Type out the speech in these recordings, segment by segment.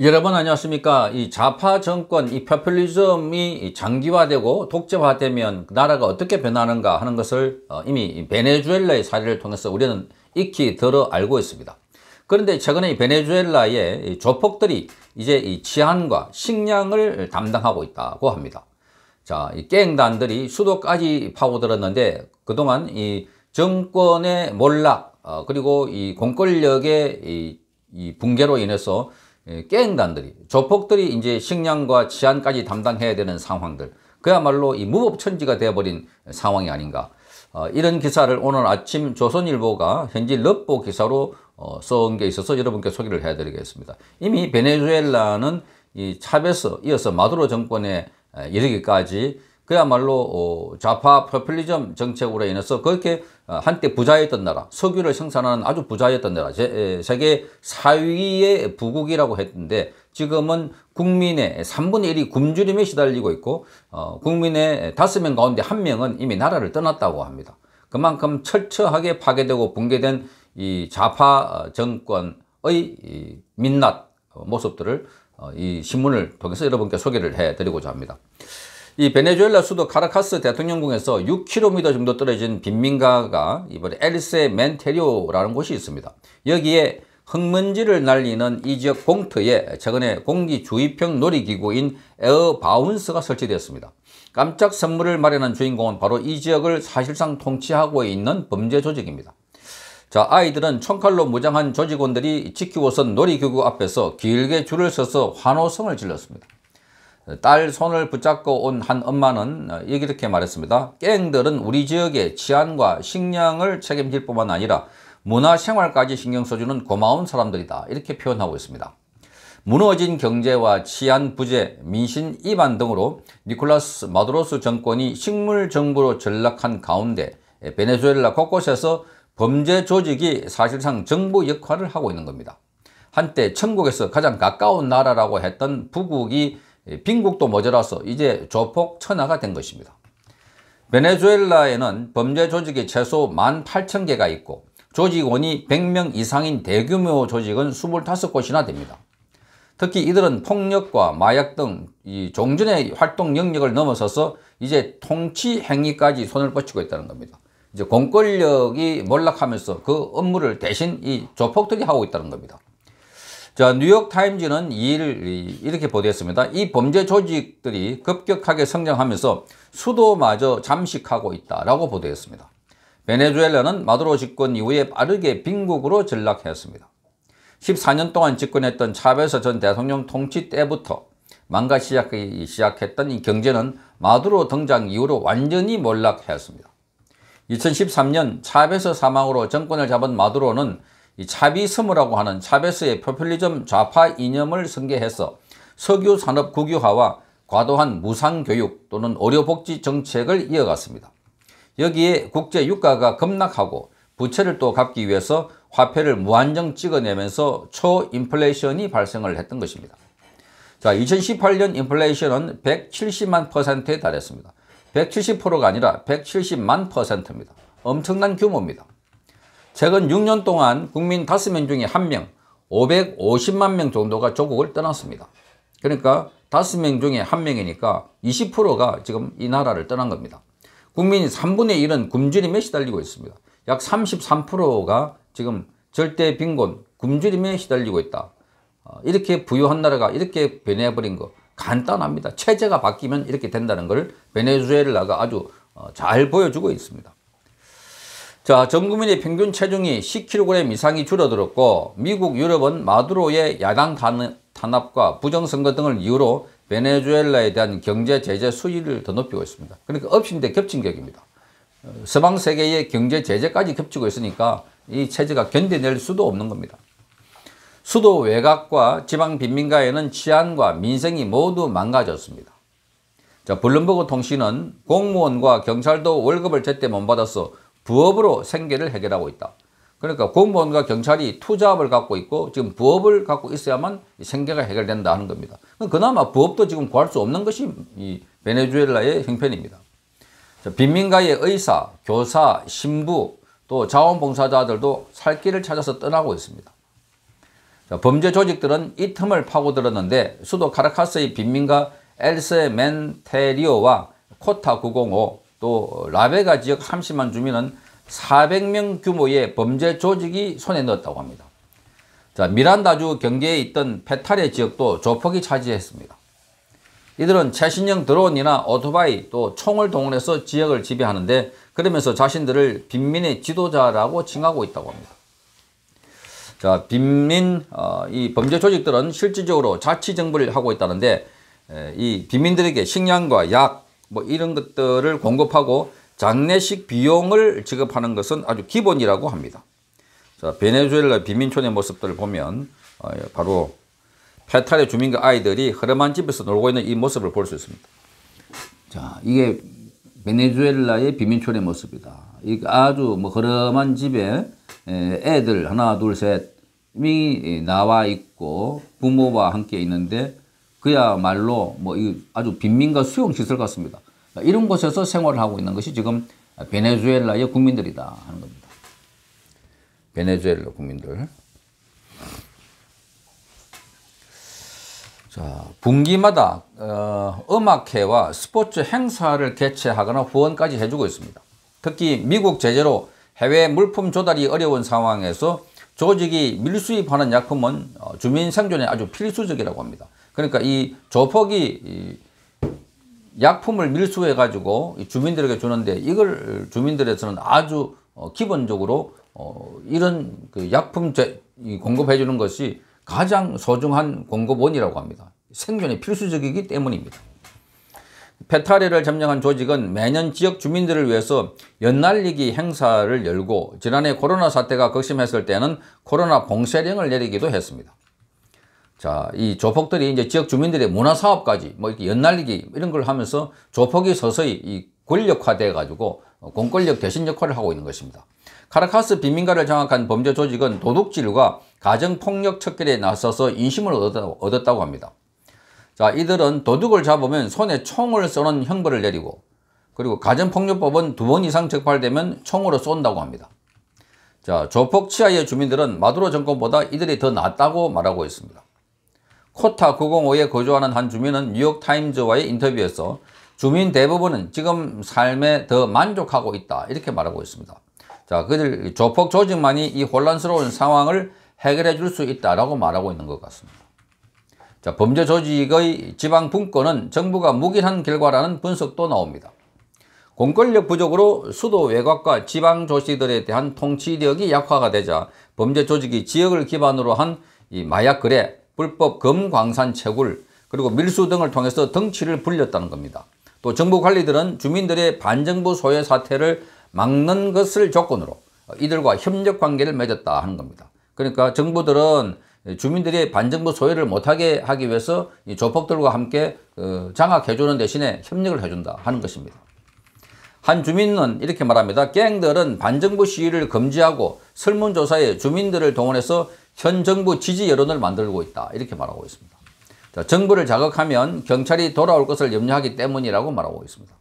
여러분 안녕하십니까 이 좌파 정권 이 파퓰리즘이 장기화되고 독재화되면 나라가 어떻게 변하는가 하는 것을 어, 이미 베네수엘라의 사례를 통해서 우리는 익히 들어 알고 있습니다 그런데 최근에 베네수엘라의 조폭들이 이제 이 치안과 식량을 담당하고 있다고 합니다 자, 이 깽단들이 수도까지 파고들었는데 그동안 이 정권의 몰락 어, 그리고 이 공권력의 이, 이 붕괴로 인해서 깨인간들이 예, 조폭들이 이제 식량과 치안까지 담당해야 되는 상황들 그야말로 이 무법천지가 되어버린 상황이 아닌가 어, 이런 기사를 오늘 아침 조선일보가 현지 럽보 기사로 어, 써온 게 있어서 여러분께 소개를 해드리겠습니다. 이미 베네수엘라는 이 차베스 이어서 마두로 정권에 이르기까지 그야말로 어, 좌파 포퓰리즘 정책으로 인해서 그렇게 어, 한때 부자였던 나라, 석유를 생산하는 아주 부자였던 나라, 제, 에, 세계 4위의 부국이라고 했는데 지금은 국민의 3분의 1이 굶주림에 시달리고 있고 어, 국민의 5명 가운데 1명은 이미 나라를 떠났다고 합니다. 그만큼 철저하게 파괴되고 붕괴된 이 좌파 어, 정권의 이 민낯 어, 모습들을 어, 이 신문을 통해서 여러분께 소개를 해드리고자 합니다. 이 베네수엘라 수도 카라카스 대통령궁에서 6km 정도 떨어진 빈민가가 이번에 엘세 멘테리오라는 곳이 있습니다. 여기에 흙먼지를 날리는 이 지역 공터에 최근에 공기주입형 놀이기구인 에어바운스가 설치되었습니다. 깜짝 선물을 마련한 주인공은 바로 이 지역을 사실상 통치하고 있는 범죄 조직입니다. 자, 아이들은 총칼로 무장한 조직원들이 지키고선 놀이기구 앞에서 길게 줄을 서서 환호성을 질렀습니다. 딸 손을 붙잡고 온 한 엄마는 어, 이렇게 말했습니다. 깽들은 우리 지역의 치안과 식량을 책임질 뿐만 아니라 문화생활까지 신경 써주는 고마운 사람들이다 이렇게 표현하고 있습니다. 무너진 경제와 치안 부재, 민심 이반 등으로 니콜라스 마두로스 정권이 식물 정부로 전락한 가운데 베네수엘라 곳곳에서 범죄 조직이 사실상 정부 역할을 하고 있는 겁니다. 한때 천국에서 가장 가까운 나라라고 했던 북극이 예, 빈국도 모자라서 이제 조폭 천하가 된 것입니다. 베네수엘라에는 범죄 조직이 최소 18,000개가 있고 조직원이 100명 이상인 대규모 조직은 25곳이나 됩니다. 특히 이들은 폭력과 마약 등 종전의 활동 영역을 넘어서서 이제 통치 행위까지 손을 뻗치고 있다는 겁니다. 이제 공권력이 몰락하면서 그 업무를 대신 이 조폭들이 하고 있다는 겁니다. 자, 뉴욕타임즈는 2일 이렇게 보도했습니다. 이 범죄 조직들이 급격하게 성장하면서 수도마저 잠식하고 있다라고 보도했습니다. 베네수엘라는 마두로 집권 이후에 빠르게 빈국으로 전락했습니다. 14년 동안 집권했던 차베스 전 대통령 통치 때부터 망가 시작했던이 경제는 마두로 등장 이후로 완전히 몰락했습니다. 2013년 차베스 사망으로 정권을 잡은 마두로는 이 차비스무라고 하는 차베스의 포퓰리즘 좌파 이념을 승계해서 석유 산업 국유화와 과도한 무상교육 또는 의료복지 정책을 이어갔습니다. 여기에 국제 유가가 급락하고 부채를 또 갚기 위해서 화폐를 무한정 찍어내면서 초인플레이션이 발생을 했던 것입니다. 자, 2018년 인플레이션은 170만 퍼센트에 달했습니다. 170%가 아니라 170만 퍼센트입니다. 엄청난 규모입니다. 최근 6년 동안 국민 5명 중에 1명, 550만 명 정도가 조국을 떠났습니다. 그러니까 5명 중에 1명이니까 20%가 지금 이 나라를 떠난 겁니다. 국민이 3분의 1은 굶주림에 시달리고 있습니다. 약 33%가 지금 절대 빈곤, 굶주림에 시달리고 있다. 어, 이렇게 부유한 나라가 이렇게 변해버린 거 간단합니다. 체제가 바뀌면 이렇게 된다는 걸 베네수엘라가 아주 어, 잘 보여주고 있습니다. 자, 전 국민의 평균 체중이 10kg 이상이 줄어들었고 미국, 유럽은 마두로의 야당 탄압과 부정선거 등을 이유로 베네수엘라에 대한 경제 제재 수위를 더 높이고 있습니다. 그러니까 엎친데 겹친 격입니다. 어, 서방 세계의 경제 제재까지 겹치고 있으니까 이 체제가 견뎌낼 수도 없는 겁니다. 수도 외곽과 지방 빈민가에는 치안과 민생이 모두 망가졌습니다. 자, 블룸버그 통신은 공무원과 경찰도 월급을 제때 못 받아서 부업으로 생계를 해결하고 있다. 그러니까 공무원과 경찰이 투잡을 갖고 있고 지금 부업을 갖고 있어야만 생계가 해결된다 하는 겁니다. 그나마 부업도 지금 구할 수 없는 것이 이 베네수엘라의 형편입니다. 빈민가의 의사, 교사, 신부, 또 자원봉사자들도 살 길을 찾아서 떠나고 있습니다. 범죄 조직들은 이 틈을 파고들었는데 수도 카라카스의 빈민가 엘세 멘테리오와 코타 905, 또 라베가 지역 30만 주민은 400명 규모의 범죄 조직이 손에 넣었다고 합니다. 자, 미란다주 경계에 있던 페타레 지역도 조폭이 차지했습니다. 이들은 최신형 드론이나 오토바이 또 총을 동원해서 지역을 지배하는데 그러면서 자신들을 빈민의 지도자라고 칭하고 있다고 합니다. 자, 빈민 어, 이 범죄 조직들은 실질적으로 자치 정부를 하고 있다는데 에, 이 빈민들에게 식량과 약, 뭐 이런 것들을 공급하고 장례식 비용을 지급하는 것은 아주 기본이라고 합니다. 자, 베네수엘라 비민촌의 모습들을 보면 어, 예, 바로 페탈의 주민과 아이들이 허름한 집에서 놀고 있는 이 모습을 볼 수 있습니다. 자, 이게 베네수엘라의 비민촌의 모습이다. 이 아주 뭐 허름한 집에 애들 하나 둘 셋이 나와 있고 부모와 함께 있는데 그야말로 뭐 아주 빈민과 수용시설 같습니다. 이런 곳에서 생활을 하고 있는 것이 지금 베네수엘라의 국민들이다 하는 겁니다. 베네수엘라 국민들. 자, 분기마다 어, 음악회와 스포츠 행사를 개최하거나 후원까지 해주고 있습니다. 특히 미국 제재로 해외 물품 조달이 어려운 상황에서 조직이 밀수입하는 약품은 어, 주민 생존에 아주 필수적이라고 합니다. 그러니까 이 조폭이 이 약품을 밀수해 가지고 주민들에게 주는데 이걸 주민들에서는 아주 어, 기본적으로 어, 이런 그 약품 제, 공급해 주는 것이 가장 소중한 공급원이라고 합니다. 생존이 필수적이기 때문입니다. 페타리를 점령한 조직은 매년 지역 주민들을 위해서 연날리기 행사를 열고 지난해 코로나 사태가 극심했을 때는 코로나 봉쇄령을 내리기도 했습니다. 자, 이 조폭들이 이제 지역 주민들의 문화 사업까지 뭐 이렇게 연날리기 이런 걸 하면서 조폭이 서서히 이 권력화돼 가지고 어, 공권력 대신 역할을 하고 있는 것입니다. 카라카스 빈민가를 장악한 범죄 조직은 도둑질과 가정폭력 척결에 나서서 인심을 얻었다고 합니다. 자, 이들은 도둑을 잡으면 손에 총을 쏘는 형벌을 내리고 그리고 가정폭력법은 두 번 이상 적발되면 총으로 쏜다고 합니다. 자, 조폭 치하의 주민들은 마두로 정권보다 이들이 더 낫다고 말하고 있습니다. 코타 905에 거주하는 한 주민은 뉴욕타임즈와의 인터뷰에서 주민 대부분은 지금 삶에 더 만족하고 있다 이렇게 말하고 있습니다. 자, 그들 조폭 조직만이 이 혼란스러운 상황을 해결해 줄 수 있다라고 말하고 있는 것 같습니다. 자, 범죄 조직의 지방 분권은 정부가 묵인한 결과라는 분석도 나옵니다. 공권력 부족으로 수도 외곽과 지방 조시들에 대한 통치력이 약화가 되자 범죄 조직이 지역을 기반으로 한 이 마약 거래, 불법 금광산 채굴, 그리고 밀수 등을 통해서 덩치를 불렸다는 겁니다. 또 정부 관리들은 주민들의 반정부 소외 사태를 막는 것을 조건으로 이들과 협력 관계를 맺었다 하는 겁니다. 그러니까 정부들은 주민들이 반정부 소외를 못하게 하기 위해서 이 조폭들과 함께 어, 장악해주는 대신에 협력을 해준다 하는 것입니다. 한 주민은 이렇게 말합니다. 갱들은 반정부 시위를 금지하고 설문조사에 주민들을 동원해서 현 정부 지지 여론을 만들고 있다 이렇게 말하고 있습니다. 자, 정부를 자극하면 경찰이 돌아올 것을 염려하기 때문이라고 말하고 있습니다.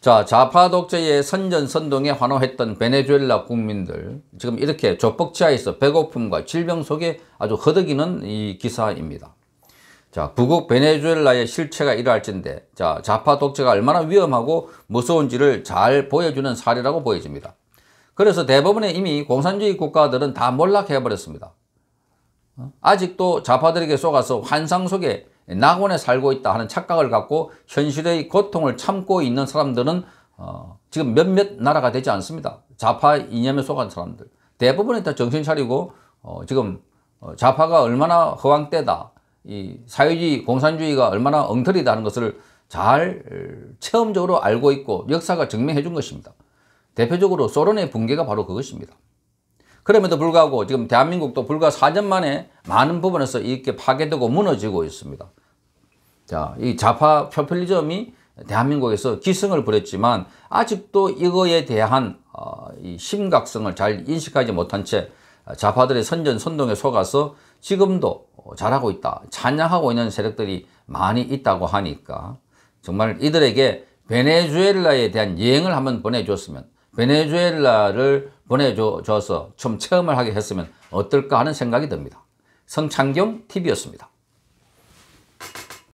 자, 좌파 독재의 선전선동에 환호했던 베네수엘라 국민들 지금 이렇게 조폭치하에서 배고픔과 질병 속에 아주 허덕이는 이 기사입니다. 자, 북극 베네수엘라의 실체가 이러할진데 자, 좌파 독재가 얼마나 위험하고 무서운지를 잘 보여주는 사례라고 보여집니다. 그래서 대부분의 이미 공산주의 국가들은 다 몰락해버렸습니다. 어? 아직도 좌파들에게 속아서 환상 속에 낙원에 살고 있다 하는 착각을 갖고 현실의 고통을 참고 있는 사람들은 어, 지금 몇몇 나라가 되지 않습니다. 좌파 이념에 속한 사람들. 대부분이 다 정신 차리고 어, 지금 어, 좌파가 얼마나 허황되다, 이 사회주의, 공산주의가 얼마나 엉터리다는 것을 잘 어, 체험적으로 알고 있고 역사가 증명해 준 것입니다. 대표적으로 소련의 붕괴가 바로 그것입니다. 그럼에도 불구하고 지금 대한민국도 불과 4년 만에 많은 부분에서 이렇게 파괴되고 무너지고 있습니다. 자, 이 좌파 표퓰리즘이 대한민국에서 기승을 부렸지만 아직도 이거에 대한 어, 심각성을 잘 인식하지 못한 채 좌파들의 선전 선동에 속아서 지금도 잘하고 있다 찬양하고 있는 세력들이 많이 있다고 하니까 정말 이들에게 베네수엘라에 대한 여행을 한번 보내줬으면 베네수엘라를 보내줘서 좀 체험을 하게 했으면 어떨까 하는 생각이 듭니다. 성창경 TV였습니다.